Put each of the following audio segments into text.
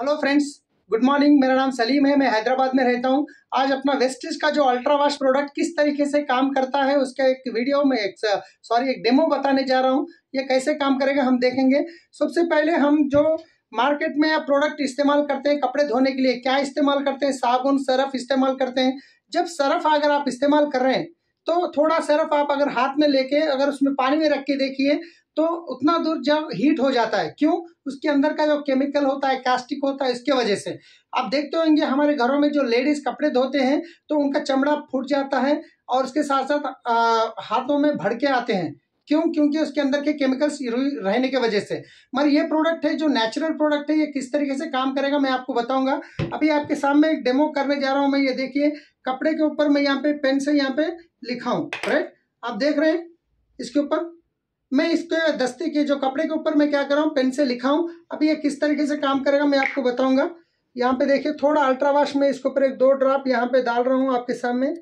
hello friends good morning मेरा नाम सलीम है मैं हैदराबाद में रहता हूं आज अपना वेस्टिज का जो अल्ट्रावाश प्रोडक्ट किस तरीके से काम करता है उसका एक वीडियो में एक सॉरी एक डेमो बताने जा रहा हूं ये कैसे काम करेगा हम देखेंगे सबसे पहले हम जो मार्केट में प्रोडक्ट इस्तेमाल करते हैं कपड़े धोने के लिए क्या इस्तेमाल करते हैं साबुन सरफ इस्तेमाल करते हैं जब सरफ अगर आप इस्तेमाल कर रहे हैं तो थोड़ा सिर्फ आप अगर हाथ में लेके अगर उसमें पानी में रख के देखिए तो उतना दूर जब हीट हो जाता है क्यों उसके अंदर का जो केमिकल होता है कास्टिक होता है इसके वजह से आप देखते होंगे हमारे घरों में जो लेडीज कपड़े धोते हैं तो उनका चमड़ा फूट जाता है और उसके साथ साथ हाथों में भड़के आते हैं क्यों क्योंकि उसके अंदर के केमिकल्स रहने के वजह से मगर ये प्रोडक्ट है जो नेचुरल प्रोडक्ट है ये किस तरीके से काम करेगा मैं आपको बताऊंगा अभी आपके सामने एक डेमो करने जा रहा हूँ मैं ये देखिए कपड़े के ऊपर मैं यहाँ पे पेन से यहाँ पे लिखा हूं राइट आप देख रहे हैं इसके ऊपर मैं इसके दस्ते के जो कपड़े के ऊपर मैं क्या कर रहा हूँ पेन से लिखा हूं अब ये किस तरीके से काम करेगा मैं आपको बताऊंगा यहाँ पे देखिए थोड़ा अल्ट्रावाश में इसके ऊपर एक दो ड्रॉप यहाँ पे डाल रहा हूं आपके सामने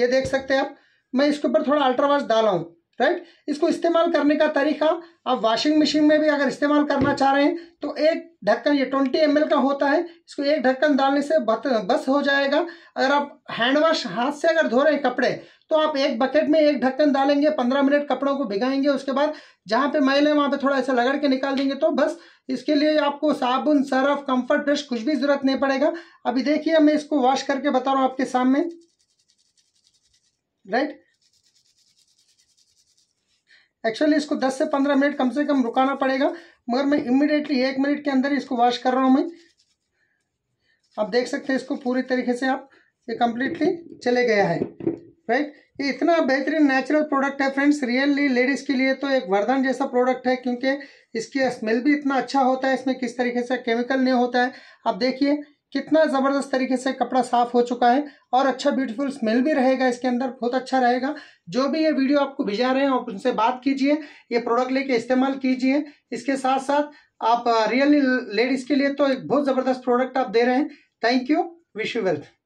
ये देख सकते हैं आप मैं इसके ऊपर थोड़ा अल्ट्रावाश डाला हूं राइट इसको इस्तेमाल करने का तरीका आप वॉशिंग मशीन में भी अगर इस्तेमाल करना चाह रहे हैं तो एक ढक्कन ये ट्वेंटी एम का होता है इसको एक ढक्कन डालने से बस हो जाएगा अगर आप हैंड वॉश हाथ से अगर धो रहे हैं कपड़े तो आप एक बकेट में एक ढक्कन डालेंगे पंद्रह मिनट कपड़ों को भिगाएंगे उसके बाद जहाँ पे मैल है वहाँ पे थोड़ा ऐसा लगड़ के निकाल देंगे तो बस इसके लिए आपको साबुन सर्फ कम्फर्ट ब्रश कुछ भी जरूरत नहीं पड़ेगा अभी देखिए मैं इसको वॉश करके बता रहा हूँ आपके सामने राइट एक्चुअली इसको 10 से 15 मिनट कम से कम रुकाना पड़ेगा मगर मैं इमिडिएटली एक मिनट के अंदर इसको वॉश कर रहा हूँ मैं आप देख सकते हैं इसको पूरी तरीके से आप ये कम्प्लीटली चले गया है राइट ये इतना बेहतरीन नेचुरल प्रोडक्ट है फ्रेंड्स रियली लेडीज़ के लिए तो एक वरदान जैसा प्रोडक्ट है क्योंकि इसकी स्मेल भी इतना अच्छा होता है इसमें किस तरीके से केमिकल नहीं होता है आप देखिए कितना ज़बरदस्त तरीके से कपड़ा साफ हो चुका है और अच्छा ब्यूटीफुल स्मेल भी रहेगा इसके अंदर बहुत अच्छा रहेगा जो भी ये वीडियो आपको भिजा रहे हैं आप उनसे बात कीजिए ये प्रोडक्ट लेके इस्तेमाल कीजिए इसके साथ साथ आप रियली uh, लेडीज़ के लिए तो एक बहुत ज़बरदस्त प्रोडक्ट आप दे रहे हैं thank you wish you wealth